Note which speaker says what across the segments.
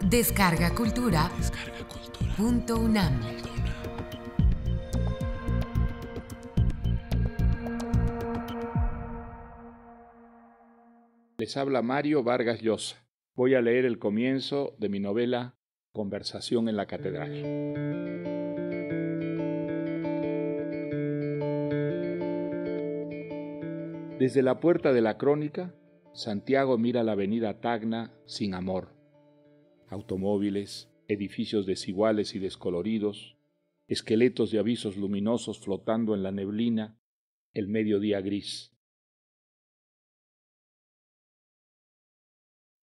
Speaker 1: Descarga Cultura. Descarga Les habla Mario Vargas Llosa. Voy a leer el comienzo de mi novela Conversación en la Catedral. Desde la puerta de la crónica Santiago mira la avenida Tacna sin amor. Automóviles, edificios desiguales y descoloridos, esqueletos de avisos luminosos flotando en la neblina, el mediodía gris.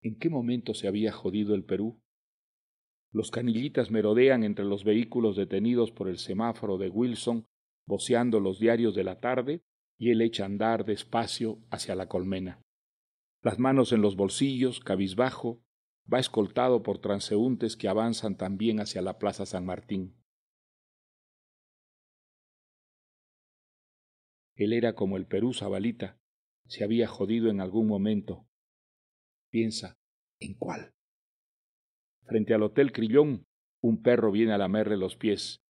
Speaker 1: ¿En qué momento se había jodido el Perú? Los canillitas merodean entre los vehículos detenidos por el semáforo de Wilson, voceando los diarios de la tarde, y él echa andar despacio hacia la colmena las manos en los bolsillos, cabizbajo, va escoltado por transeúntes que avanzan también hacia la Plaza San Martín. Él era como el Perú Zabalita, se había jodido en algún momento. Piensa, ¿en cuál? Frente al Hotel Crillón, un perro viene a lamerle los pies.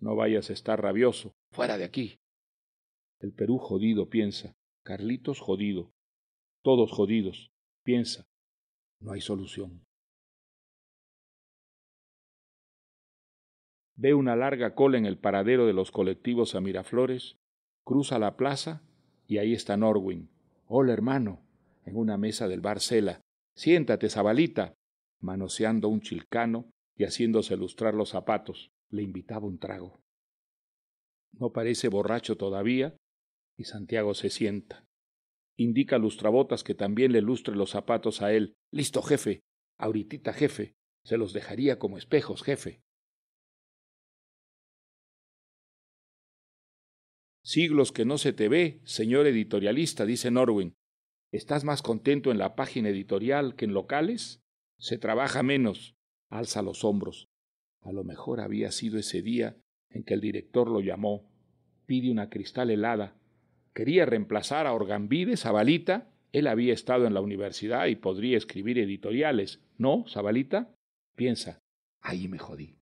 Speaker 1: No vayas a estar rabioso, fuera de aquí. El Perú jodido piensa, Carlitos jodido, todos jodidos. Piensa, no hay solución. Ve una larga cola en el paradero de los colectivos a Miraflores, cruza la plaza y ahí está Norwin. Hola, hermano, en una mesa del bar Siéntate, Zabalita, manoseando un chilcano y haciéndose lustrar los zapatos. Le invitaba un trago. No parece borracho todavía y Santiago se sienta. Indica a Lustrabotas que también le lustre los zapatos a él. Listo, jefe. Ahoritita, jefe. Se los dejaría como espejos, jefe. Siglos que no se te ve, señor editorialista, dice Norwin. ¿Estás más contento en la página editorial que en locales? Se trabaja menos. Alza los hombros. A lo mejor había sido ese día en que el director lo llamó. Pide una cristal helada Quería reemplazar a Orgambide, Zabalita. Él había estado en la universidad y podría escribir editoriales. ¿No, Zabalita? Piensa, ahí me jodí.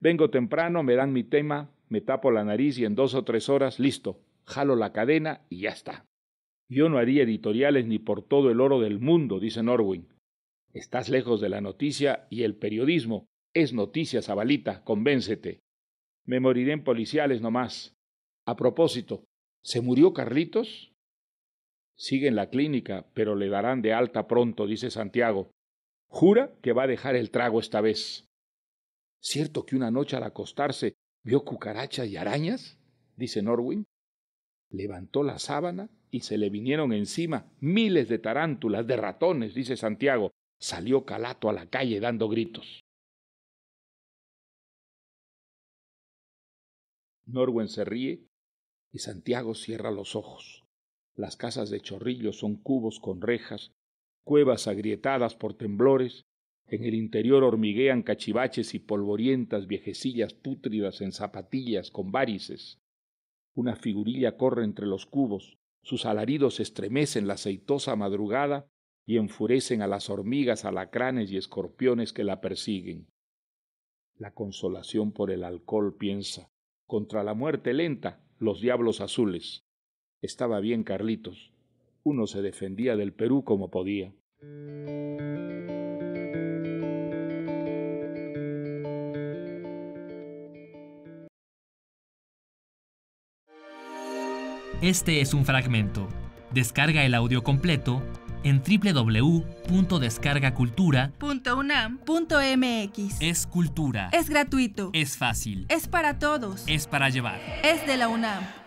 Speaker 1: Vengo temprano, me dan mi tema, me tapo la nariz y en dos o tres horas, listo, jalo la cadena y ya está. Yo no haría editoriales ni por todo el oro del mundo, dice Norwin. Estás lejos de la noticia y el periodismo. Es noticia, Zabalita, convéncete. Me moriré en policiales nomás. A propósito, ¿se murió Carlitos? Sigue en la clínica, pero le darán de alta pronto, dice Santiago. Jura que va a dejar el trago esta vez. ¿Cierto que una noche al acostarse vio cucarachas y arañas? dice Norwin. Levantó la sábana y se le vinieron encima miles de tarántulas, de ratones, dice Santiago. Salió Calato a la calle dando gritos. Norwen se ríe y Santiago cierra los ojos. Las casas de chorrillos son cubos con rejas, cuevas agrietadas por temblores, en el interior hormiguean cachivaches y polvorientas viejecillas pútridas en zapatillas con varices. Una figurilla corre entre los cubos, sus alaridos estremecen la aceitosa madrugada y enfurecen a las hormigas, alacranes y escorpiones que la persiguen. La consolación por el alcohol piensa, contra la muerte lenta, los Diablos Azules. Estaba bien Carlitos. Uno se defendía del Perú como podía. Este es un fragmento. Descarga el audio completo en www.descargacultura.unam.mx. Es cultura. Es gratuito. Es fácil. Es para todos. Es para llevar. Es de la UNAM.